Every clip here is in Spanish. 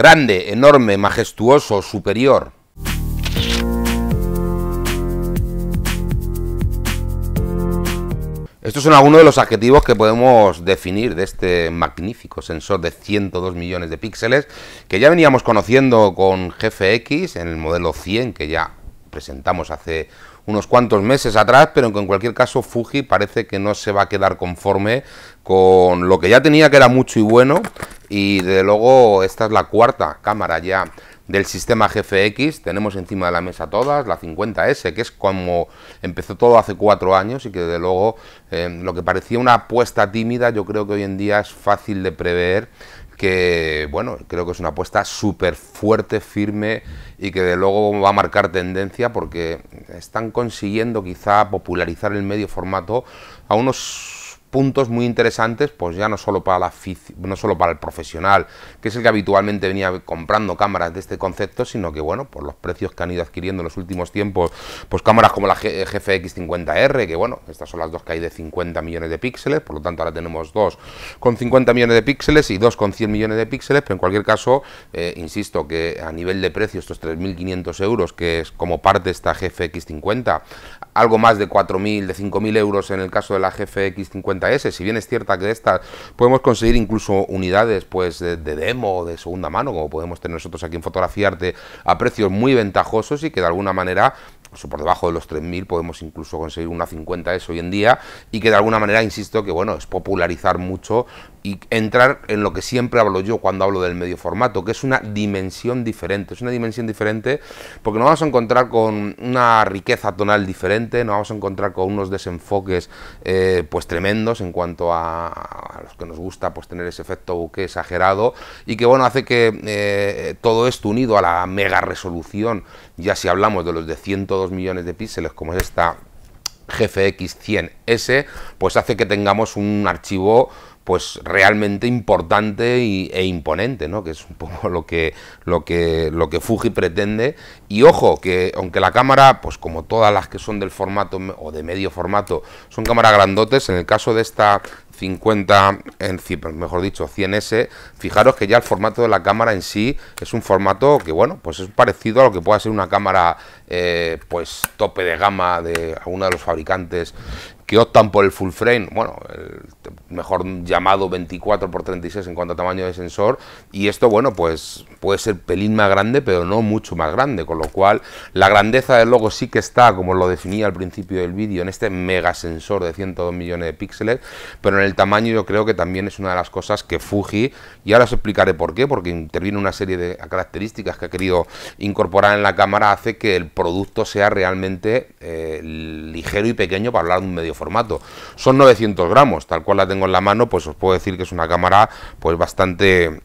grande, enorme, majestuoso, superior. Estos son algunos de los adjetivos que podemos definir de este magnífico sensor de 102 millones de píxeles que ya veníamos conociendo con GFX en el modelo 100 que ya presentamos hace unos cuantos meses atrás, pero en cualquier caso Fuji parece que no se va a quedar conforme con lo que ya tenía que era mucho y bueno y de luego esta es la cuarta cámara ya del sistema GFX, tenemos encima de la mesa todas, la 50S, que es como empezó todo hace cuatro años y que de luego eh, lo que parecía una apuesta tímida, yo creo que hoy en día es fácil de prever que bueno, creo que es una apuesta súper fuerte, firme y que de luego va a marcar tendencia porque están consiguiendo quizá popularizar el medio formato a unos puntos muy interesantes, pues ya no solo, para la, no solo para el profesional, que es el que habitualmente venía comprando cámaras de este concepto, sino que, bueno, por los precios que han ido adquiriendo en los últimos tiempos, pues cámaras como la GFX50R, eh, que bueno, estas son las dos que hay de 50 millones de píxeles, por lo tanto ahora tenemos dos con 50 millones de píxeles y dos con 100 millones de píxeles, pero en cualquier caso, eh, insisto que a nivel de precio, estos 3.500 euros, que es como parte de esta GFX50, algo más de 4.000, de 5.000 euros en el caso de la GFX 50S. Si bien es cierta que de estas podemos conseguir incluso unidades pues de, demo demo, de segunda mano, como podemos tener nosotros aquí en Fotografiarte... a precios muy ventajosos y que de alguna manera por debajo de los 3.000 podemos incluso conseguir una 50S hoy en día y que de alguna manera, insisto, que bueno, es popularizar mucho y entrar en lo que siempre hablo yo cuando hablo del medio formato, que es una dimensión diferente. Es una dimensión diferente porque nos vamos a encontrar con una riqueza tonal diferente, nos vamos a encontrar con unos desenfoques eh, pues tremendos en cuanto a, los que nos gusta pues tener ese efecto buque exagerado y que bueno hace que eh, todo esto unido a la mega resolución, ya si hablamos de los de 102 millones de píxeles como es esta GFX 100S, pues hace que tengamos un archivo pues realmente importante e imponente, ¿no? que es un poco lo que, lo, que, lo que Fuji pretende. Y ojo, que aunque la cámara, pues como todas las que son del formato o de medio formato, son cámaras grandotes, en el caso de esta 50, en, mejor dicho, 100S, fijaros que ya el formato de la cámara en sí es un formato que, bueno, pues es parecido a lo que pueda ser una cámara, eh, pues, tope de gama de alguno de los fabricantes que optan por el full frame, bueno, el mejor llamado 24 x 36 en cuanto a tamaño de sensor, y esto, bueno, pues puede ser pelín más grande, pero no mucho más grande, con lo cual la grandeza del logo sí que está, como lo definía al principio del vídeo, en este mega sensor de 102 millones de píxeles, pero en el tamaño yo creo que también es una de las cosas que Fuji, y ahora os explicaré por qué, porque interviene una serie de características que ha querido incorporar en la cámara, hace que el producto sea realmente eh, ligero y pequeño para hablar de un medio formato. Son 900 gramos, tal cual la tengo en la mano, pues os puedo decir que es una cámara pues bastante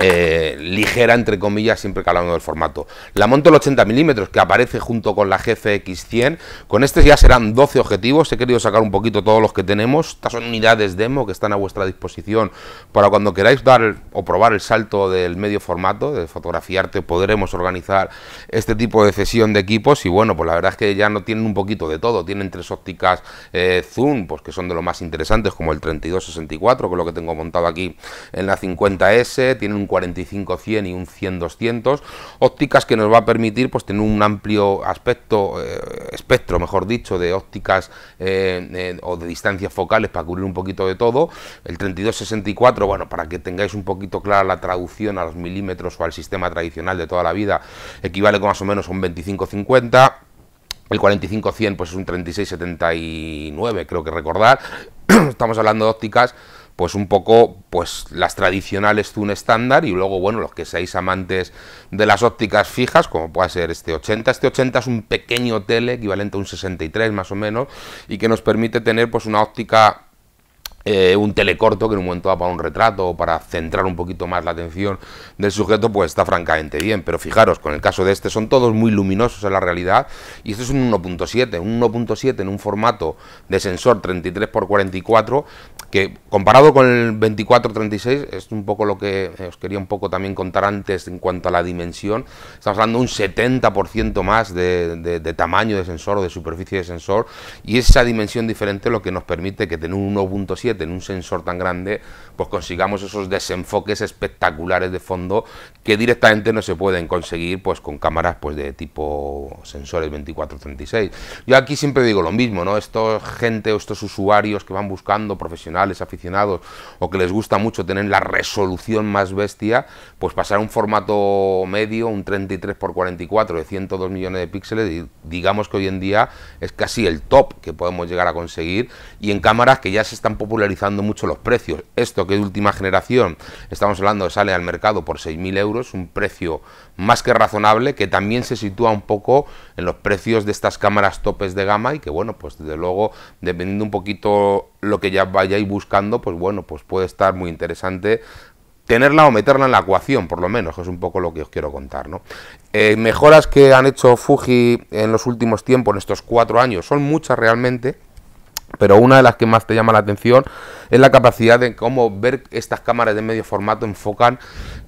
eh, ligera, entre comillas, siempre que el del formato. La monto el 80 milímetros, que aparece junto con la GFX100. Con este ya serán 12 objetivos. He querido sacar un poquito todos los que tenemos. Estas son unidades demo que están a vuestra disposición para cuando queráis dar o probar el salto del medio formato, de fotografiarte, podremos organizar este tipo de sesión de equipos. Y bueno, pues la verdad es que ya no tienen un poquito de todo. Tienen tres ópticas eh, zoom, pues que son de los más interesantes, como el 32-64, que es lo que tengo montado aquí en la 50S. Tienen un 45-100 y un 100-200, ópticas que nos va a permitir pues tener un amplio aspecto, eh, espectro mejor dicho, de ópticas eh, eh, o de distancias focales para cubrir un poquito de todo, el 32-64, bueno, para que tengáis un poquito clara la traducción a los milímetros o al sistema tradicional de toda la vida, equivale con más o menos un 25-50, el 45-100 pues es un 36-79, creo que recordar, estamos hablando de ópticas pues un poco pues las tradicionales zoom estándar y luego bueno los que seáis amantes de las ópticas fijas como puede ser este 80 este 80 es un pequeño tele equivalente a un 63 más o menos y que nos permite tener pues una óptica eh, un telecorto que en un momento va para un retrato o para centrar un poquito más la atención del sujeto, pues está francamente bien. Pero fijaros, con el caso de este son todos muy luminosos en la realidad y este es un 1.7, un 1.7 en un formato de sensor 33x44 que comparado con el 24-36 es un poco lo que eh, os quería un poco también contar antes en cuanto a la dimensión. Estamos hablando un 70% más de, de, tamaño de sensor o de superficie de sensor y esa dimensión diferente lo que nos permite que tener un 1.7 en un sensor tan grande, pues consigamos esos desenfoques espectaculares de fondo que directamente no se pueden conseguir pues con cámaras pues de tipo sensores 24-36. Yo aquí siempre digo lo mismo, ¿no? Estos gente o estos usuarios que van buscando, profesionales, aficionados, o que les gusta mucho tener la resolución más bestia, pues pasar a un formato medio, un 33x44 de 102 millones de píxeles, digamos que hoy en día es casi el top que podemos llegar a conseguir, y en cámaras que ya se están popularizando mucho los precios. Esto que es última generación, estamos hablando de sale al mercado por 6.000 euros, un precio más que razonable que también se sitúa un poco en los precios de estas cámaras topes de gama y que bueno, pues desde luego, dependiendo un poquito lo que ya vayáis buscando, pues bueno, pues puede estar muy interesante tenerla o meterla en la ecuación, por lo menos, es un poco lo que os quiero contar. ¿no? Eh, mejoras que han hecho Fuji en los últimos tiempos, en estos cuatro años, son muchas realmente. Pero una de las que más te llama la atención es la capacidad de cómo ver estas cámaras de medio formato enfocan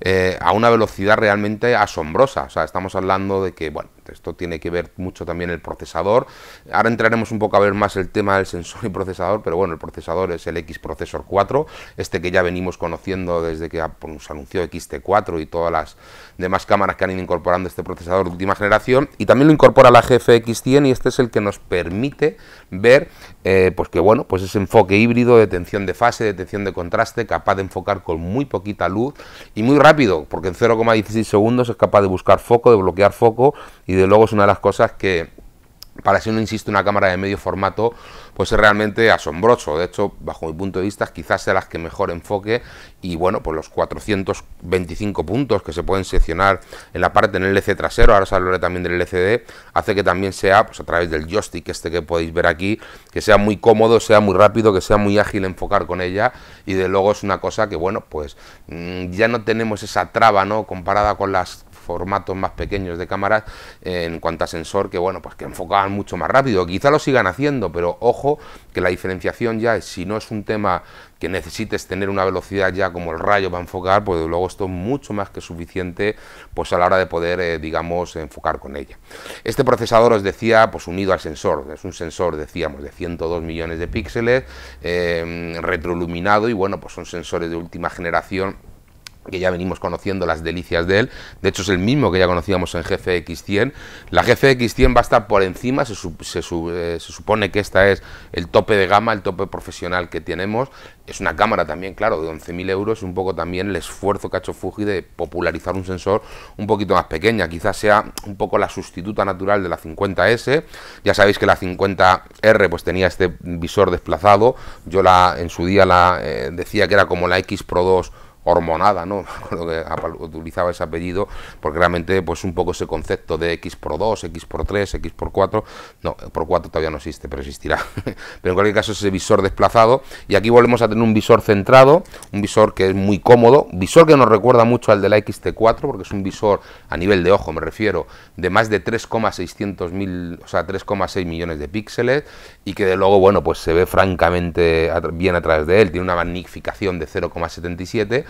eh, a una velocidad realmente asombrosa. O sea, estamos hablando de que, bueno, esto tiene que ver mucho también el procesador. Ahora entraremos un poco a ver más el tema del sensor y procesador, pero bueno, el procesador es el X Processor 4, este que ya venimos conociendo desde que ah, se pues, anunció XT4 y todas las demás cámaras que han ido incorporando este procesador de última generación. Y también lo incorpora la GFX 100 y este es el que nos permite ver eh, pues que bueno, pues ese enfoque híbrido, de tensión de fase, de tensión de contraste, capaz de enfocar con muy poquita luz y muy rápido, porque en 0,16 segundos es capaz de buscar foco, de bloquear foco y de luego es una de las cosas que para si no insiste una cámara de medio formato, pues es realmente asombroso. De hecho, bajo mi punto de vista, quizás sea las que mejor enfoque y bueno, pues los 425 puntos que se pueden seccionar en la parte en el LC trasero, ahora os hablaré también del LCD, hace que también sea, pues a través del joystick este que podéis ver aquí, que sea muy cómodo, sea muy rápido, que sea muy ágil enfocar con ella y de luego es una cosa que bueno, pues mm, ya no tenemos esa traba, ¿no? Comparada con las formatos más pequeños de cámaras eh, en cuanto a sensor que bueno pues que enfocaban mucho más rápido quizá lo sigan haciendo pero ojo que la diferenciación ya es si no es un tema que necesites tener una velocidad ya como el rayo para enfocar pues luego esto es mucho más que suficiente pues a la hora de poder eh, digamos enfocar con ella este procesador os decía pues unido al sensor es un sensor decíamos de 102 millones de píxeles eh, retroiluminado y bueno pues son sensores de última generación que ya venimos conociendo las delicias de él. De hecho, es el mismo que ya conocíamos en GFX100. La GFX100 va a estar por encima, eh, se, supone que esta es el tope de gama, el tope profesional que tenemos. Es una cámara también, claro, de 11.000 euros, un poco también el esfuerzo que ha hecho Fuji de popularizar un sensor un poquito más pequeña. Quizás sea un poco la sustituta natural de la 50S. Ya sabéis que la 50R pues tenía este visor desplazado. Yo la en su día la eh, decía que era como la X Pro 2 hormonada, ¿no? Lo que utilizaba ese apellido, porque realmente, pues un poco ese concepto de X por 2, X por 3, X por 4, no, por 4 todavía no existe, pero existirá. pero en cualquier caso, ese visor desplazado, y aquí volvemos a tener un visor centrado, un visor que es muy cómodo, visor que nos recuerda mucho al de la XT4, porque es un visor a nivel de ojo, me refiero, de más de 3.600.000, o sea, 3,6 millones de píxeles, y que de luego, bueno, pues se ve francamente bien a través de él, tiene una magnificación de 0,77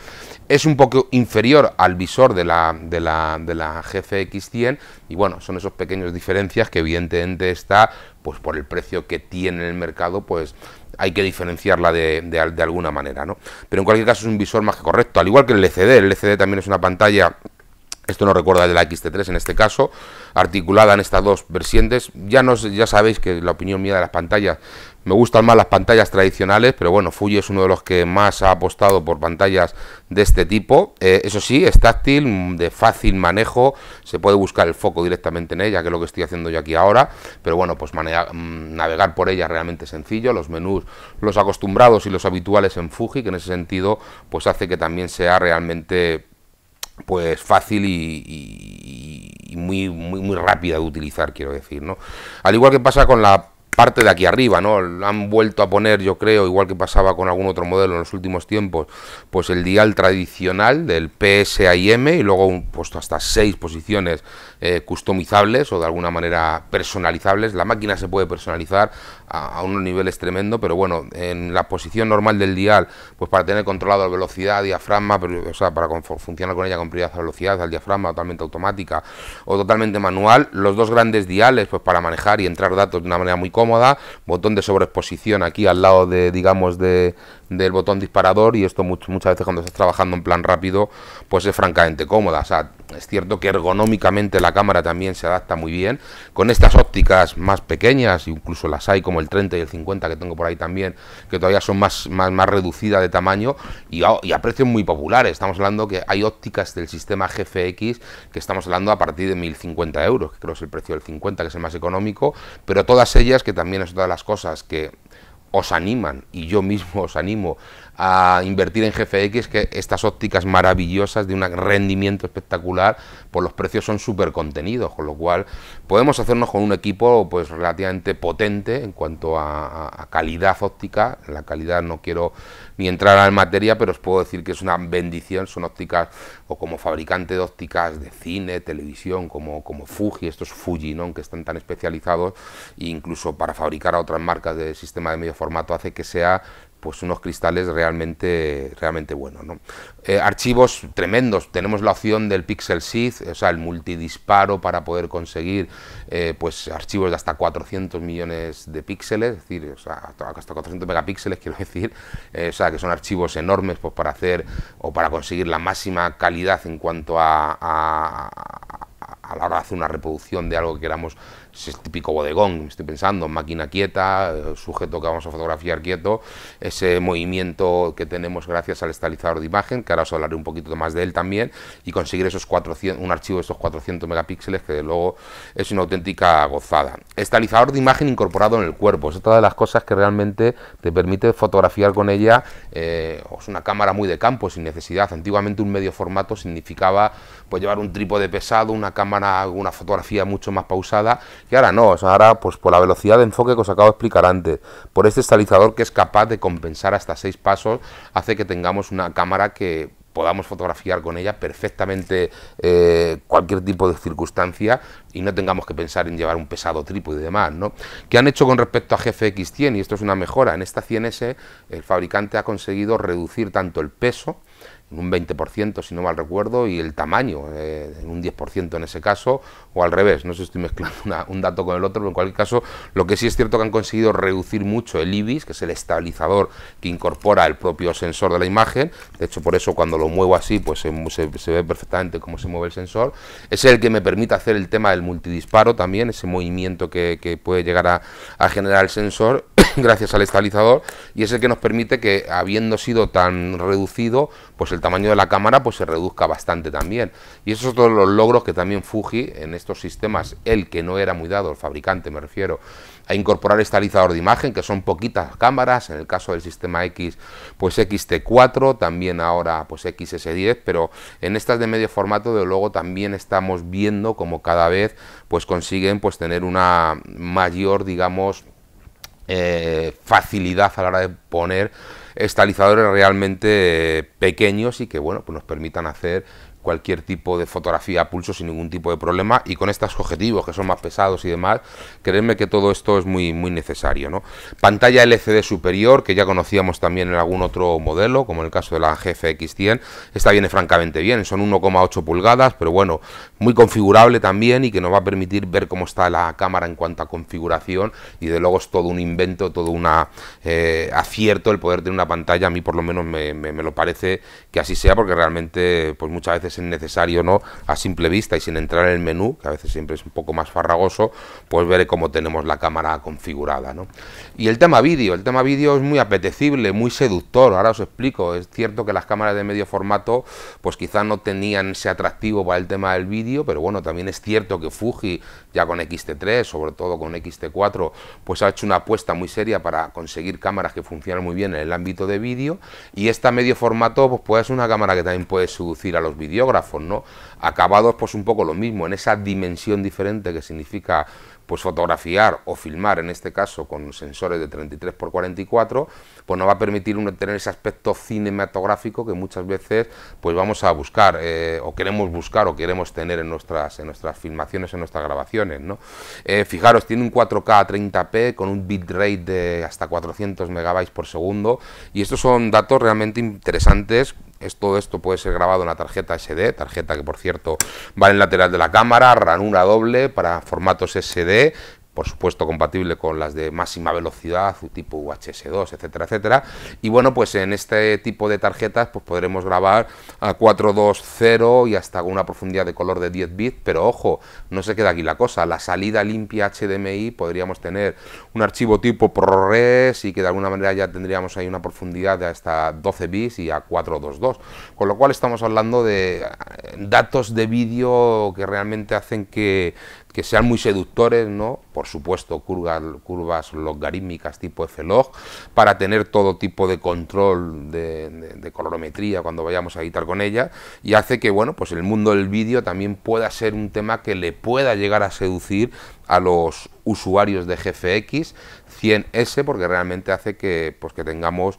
es un poco inferior al visor de la, de la, de GFX100 y bueno, son esas pequeñas diferencias que evidentemente está, pues por el precio que tiene el mercado, pues hay que diferenciarla de, alguna manera, ¿no? Pero en cualquier caso es un visor más que correcto, al igual que el LCD, el LCD también es una pantalla... Esto no recuerda de la XT3 en este caso, articulada en estas dos versiones. Ya, no, ya sabéis que la opinión mía de las pantallas me gustan más las pantallas tradicionales, pero bueno, Fuji es uno de los que más ha apostado por pantallas de este tipo. Eh, eso sí, es táctil, mm, de fácil manejo, se puede buscar el foco directamente en ella, que es lo que estoy haciendo yo aquí ahora, pero bueno, pues mm, navegar por ella es realmente sencillo, los menús, los acostumbrados y los habituales en Fuji, que en ese sentido, pues hace que también sea realmente pues fácil y, y muy, muy, muy rápida de utilizar, quiero decir, ¿no? Al igual que pasa con la parte de aquí arriba, ¿no? Han vuelto a poner, yo creo, igual que pasaba con algún otro modelo en los últimos tiempos, pues el dial tradicional del PSIM y luego un, puesto hasta seis posiciones eh, customizables o de alguna manera personalizables. La máquina se puede personalizar a, unos niveles tremendo, pero bueno, en la posición normal del dial, pues para tener controlado velocidad, diafragma, pero, o sea, para funcionar con ella con prioridad a velocidad, al diafragma totalmente automática o totalmente manual. Los dos grandes diales, pues para manejar y entrar datos de una manera muy cómoda. Botón de sobreexposición aquí al lado de, digamos, de del botón disparador y esto muchas veces cuando estás trabajando en plan rápido pues es francamente cómoda. O sea, es cierto que ergonómicamente la cámara también se adapta muy bien. Con estas ópticas más pequeñas, incluso las hay como el 30 y el 50 que tengo por ahí también, que todavía son más, más, reducidas de tamaño y a, precios muy populares. Estamos hablando que hay ópticas del sistema GFX que estamos hablando a partir de 1050 euros, que creo que es el precio del 50, que es el más económico, pero todas ellas, que también es otra de las cosas que os animan y yo mismo os animo a invertir en GFX, que estas ópticas maravillosas de un rendimiento espectacular, ...por pues los precios son súper contenidos, con lo cual podemos hacernos con un equipo pues relativamente potente en cuanto a, calidad óptica, la calidad no quiero ni entrar en materia, pero os puedo decir que es una bendición, son ópticas o como fabricante de ópticas de cine, televisión, como, como Fuji, estos Fuji, que están tan especializados, e incluso para fabricar a otras marcas de sistema de medio formato hace que sea pues unos cristales realmente, realmente buenos. Eh, archivos tremendos, tenemos la opción del Pixel Sith, o sea, el multidisparo para poder conseguir eh, pues archivos de hasta 400 millones de píxeles, es decir, hasta 400 megapíxeles quiero decir, eh, o sea, que son archivos enormes pues, para hacer o para conseguir la máxima calidad en cuanto a a la hora de hacer una reproducción de algo que queramos es típico bodegón, estoy pensando, máquina quieta, sujeto que vamos a fotografiar quieto, ese movimiento que tenemos gracias al estabilizador de imagen, que ahora os hablaré un poquito más de él también, y conseguir esos 400, un archivo de esos 400 megapíxeles que de luego es una auténtica gozada. Estabilizador de imagen incorporado en el cuerpo, es otra de las cosas que realmente te permite fotografiar con ella, eh, es una cámara muy de campo, sin necesidad. Antiguamente un medio formato significaba pues llevar un trípode pesado, una cámara, una fotografía mucho más pausada y ahora no, ahora pues por la velocidad de enfoque que os acabo de explicar antes, por este estabilizador que es capaz de compensar hasta seis pasos, hace que tengamos una cámara que podamos fotografiar con ella perfectamente eh, cualquier tipo de circunstancia y no tengamos que pensar en llevar un pesado trípode y demás, ¿no? ¿Qué han hecho con respecto a GFX 100? Y esto es una mejora. En esta 100S el fabricante ha conseguido reducir tanto el peso, en un 20% si no mal recuerdo, y el tamaño, eh, en un 10% en ese caso, o al revés, no sé si estoy mezclando un dato con el otro, pero en cualquier caso, lo que sí es cierto que han conseguido reducir mucho el IBIS, que es el estabilizador que incorpora el propio sensor de la imagen, de hecho por eso cuando lo muevo así, pues se, ve perfectamente cómo se mueve el sensor, es el que me permite hacer el tema del el multidisparo también, ese movimiento que, puede llegar a, a generar el sensor gracias al estabilizador y es el que nos permite que habiendo sido tan reducido pues el tamaño de la cámara pues se reduzca bastante también y esos son todos los logros que también Fuji en estos sistemas el que no era muy dado el fabricante me refiero a incorporar estabilizador de imagen que son poquitas cámaras en el caso del sistema X pues XT4 también ahora pues XS10 pero en estas de medio formato de luego también estamos viendo como cada vez pues consiguen pues tener una mayor digamos eh, facilidad a la hora de poner estalizadores realmente eh, pequeños y que bueno, pues nos permitan hacer cualquier tipo de fotografía a pulso sin ningún tipo de problema y con estos objetivos que son más pesados y demás, creedme que todo esto es muy, muy necesario. ¿no? Pantalla LCD superior, que ya conocíamos también en algún otro modelo, como en el caso de la GFX100, esta viene francamente bien, son 1,8 pulgadas, pero bueno, muy configurable también y que nos va a permitir ver cómo está la cámara en cuanto a configuración y de luego es todo un invento, todo un eh, acierto el poder tener una pantalla, a mí por lo menos me, me, me lo parece que así sea, porque realmente pues muchas veces es necesario, ¿no? A simple vista y sin entrar en el menú, que a veces siempre es un poco más farragoso, pues veré cómo tenemos la cámara configurada, Y el tema vídeo, el tema vídeo es muy apetecible, muy seductor, ahora os explico, es cierto que las cámaras de medio formato, pues quizás no tenían ese atractivo para el tema del vídeo, pero bueno, también es cierto que Fuji, ya con xt 3 sobre todo con xt 4 pues ha hecho una apuesta muy seria para conseguir cámaras que funcionan muy bien en el ámbito de vídeo, y esta medio formato, pues puede ser una cámara que también puede seducir a los vídeos ¿no? Acabados, pues un poco lo mismo, en esa dimensión diferente que significa pues fotografiar o filmar, en este caso con sensores de 33x44, pues nos va a permitir tener ese aspecto cinematográfico que muchas veces pues vamos a buscar eh, o queremos buscar o queremos tener en nuestras, en nuestras filmaciones, en nuestras grabaciones. ¿no? Eh, fijaros, tiene un 4K a 30p con un bitrate de hasta 400 megabytes por segundo y estos son datos realmente interesantes todo esto puede ser grabado en la tarjeta SD, tarjeta que por cierto va en lateral de la cámara, ranura doble para formatos SD, por supuesto compatible con las de máxima velocidad, tipo UHS2, etcétera, etcétera. Y bueno, pues en este tipo de tarjetas pues podremos grabar a 420 y hasta con una profundidad de color de 10 bits, pero ojo, no se queda aquí la cosa, la salida limpia HDMI podríamos tener un archivo tipo ProRes y que de alguna manera ya tendríamos ahí una profundidad de hasta 12 bits y a 422, con lo cual estamos hablando de datos de vídeo que realmente hacen que que sean muy seductores, ¿no? Por supuesto, curvas, logarítmicas tipo F-log, para tener todo tipo de control de, colorometría cuando vayamos a editar con ella, y hace que, bueno, pues el mundo del vídeo también pueda ser un tema que le pueda llegar a seducir a los usuarios de GFX 100S, porque realmente hace que, pues, que tengamos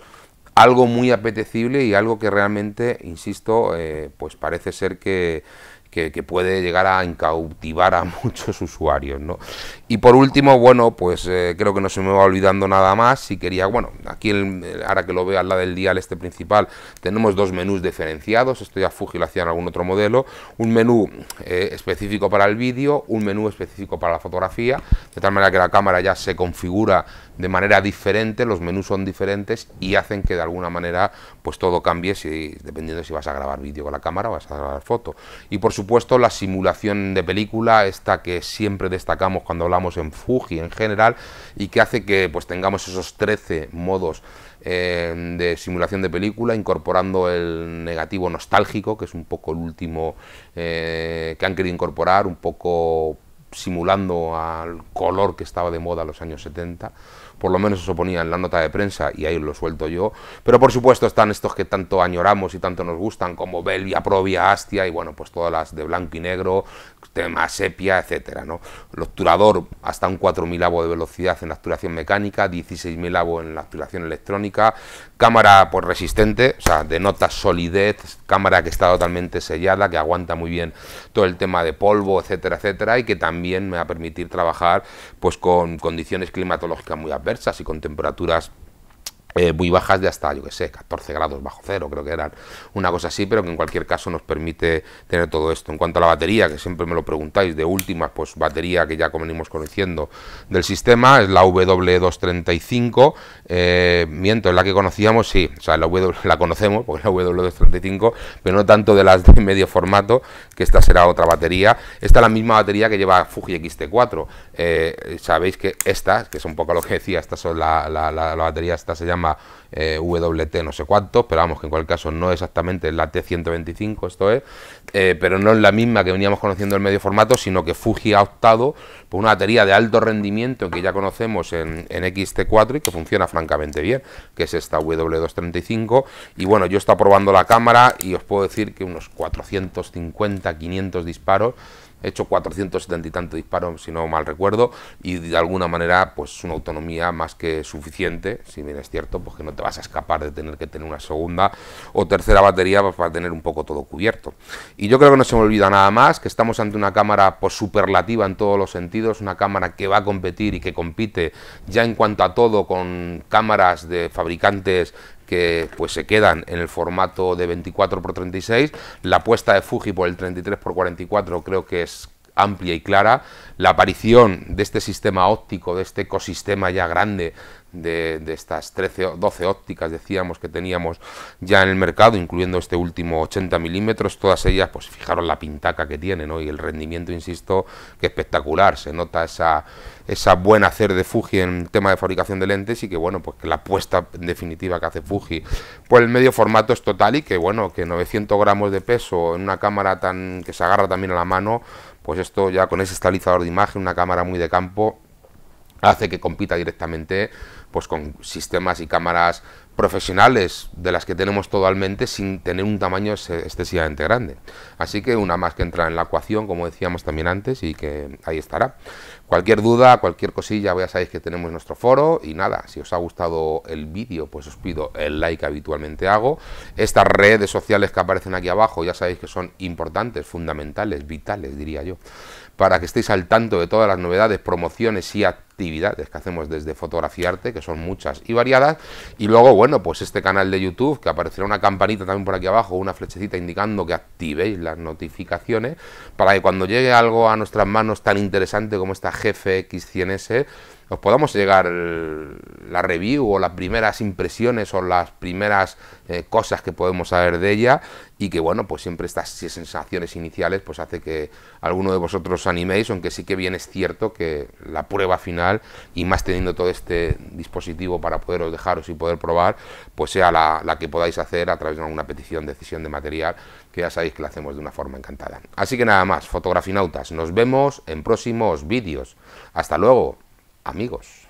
algo muy apetecible y algo que realmente, insisto, eh, pues parece ser que que, puede llegar a incautivar a muchos usuarios, Y por último, bueno, pues eh, creo que no se me va olvidando nada más. Si quería, bueno, aquí ahora que lo veo al lado del dial este principal, tenemos dos menús diferenciados. Esto ya Fuji hacia algún otro modelo. Un menú eh, específico para el vídeo, un menú específico para la fotografía, de tal manera que la cámara ya se configura de manera diferente, los menús son diferentes y hacen que de alguna manera pues todo cambie si, dependiendo si vas a grabar vídeo con la cámara o vas a grabar foto. Y por supuesto la simulación de película, esta que siempre destacamos cuando hablamos en Fuji en general y que hace que pues tengamos esos 13 modos eh, de simulación de película, incorporando el negativo nostálgico, que es un poco el último eh, que han querido incorporar, un poco simulando al color que estaba de moda en los años 70 por lo menos eso ponía en la nota de prensa y ahí lo suelto yo. Pero por supuesto están estos que tanto añoramos y tanto nos gustan, como Belvia, Provia, Astia y bueno, pues todas las de blanco y negro, temas sepia, etcétera, ¿no? El obturador hasta un 4000 avo de velocidad en la obturación mecánica, 16000 avo en la actuación electrónica, cámara pues resistente, o sea, denota solidez, cámara que está totalmente sellada, que aguanta muy bien todo el tema de polvo, etcétera, etcétera, y que también me va a permitir trabajar pues con condiciones climatológicas muy adversas y con temperaturas eh, muy bajas de hasta, yo que sé, 14 grados bajo cero, creo que eran una cosa así, pero que en cualquier caso nos permite tener todo esto. En cuanto a la batería, que siempre me lo preguntáis, de última pues batería que ya venimos conociendo del sistema, es la W235, eh, miento, es la que conocíamos, sí, o sea, la, la conocemos, porque es la W235, pero no tanto de las de medio formato, que esta será otra batería. Esta es la misma batería que lleva Fuji XT4, eh, sabéis que estas, que es un poco lo que decía, estas son la batería, esta se llama eh, WT no sé cuánto, pero vamos, que en cualquier caso no exactamente la T125, esto es, eh, pero no es la misma que veníamos conociendo el medio formato, sino que Fuji ha optado por una batería de alto rendimiento que ya conocemos en, en XT4 y que funciona francamente bien, que es esta W235, y bueno, yo he estado probando la cámara y os puedo decir que unos 450, 500 disparos, hecho 470 y tanto disparos, si no mal recuerdo, y de alguna manera, pues una autonomía más que suficiente, si bien es cierto, pues que no te vas a escapar de tener que tener una segunda o tercera batería pues, para tener un poco todo cubierto. Y yo creo que no se me olvida nada más, que estamos ante una cámara pues, superlativa en todos los sentidos, una cámara que va a competir y que compite ya en cuanto a todo con cámaras de fabricantes que pues se quedan en el formato de 24 x 36. La apuesta de Fuji por el 33 x 44 creo que es amplia y clara, la aparición de este sistema óptico, de este ecosistema ya grande, de, estas 13 12 ópticas, decíamos, que teníamos ya en el mercado, incluyendo este último 80 milímetros, todas ellas, pues fijaros la pintaca que tienen ¿no? y el rendimiento, insisto, que espectacular, se nota esa, esa buen hacer de Fuji en tema de fabricación de lentes y que, bueno, pues que la apuesta definitiva que hace Fuji por el medio formato es total y que, bueno, que 900 gramos de peso en una cámara tan que se agarra también a la mano, pues esto ya con ese estabilizador de imagen, una cámara muy de campo, hace que compita directamente pues con sistemas y cámaras profesionales de las que tenemos totalmente sin tener un tamaño excesivamente grande. Así que una más que entra en la ecuación, como decíamos también antes, y que ahí estará. Cualquier duda, cualquier cosilla, ya sabéis que tenemos nuestro foro y nada, si os ha gustado el vídeo, pues os pido el like habitualmente hago. Estas redes sociales que aparecen aquí abajo, ya sabéis que son importantes, fundamentales, vitales, diría yo, para que estéis al tanto de todas las novedades, promociones y actividades actividades que hacemos desde arte que son muchas y variadas, y luego, bueno, pues este canal de YouTube, que aparecerá una campanita también por aquí abajo, una flechecita indicando que activéis las notificaciones, para que cuando llegue algo a nuestras manos tan interesante como esta Jefe X100S, os podamos llegar la review o las primeras impresiones o las primeras eh, cosas que podemos saber de ella y que bueno, pues siempre estas sensaciones iniciales pues hace que alguno de vosotros animéis, aunque sí que bien es cierto que la prueba final y más teniendo todo este dispositivo para poderos dejaros y poder probar, pues sea la, la que podáis hacer a través de alguna petición, decisión de material, que ya sabéis que la hacemos de una forma encantada. Así que nada más, fotografinautas, nos vemos en próximos vídeos. Hasta luego, amigos.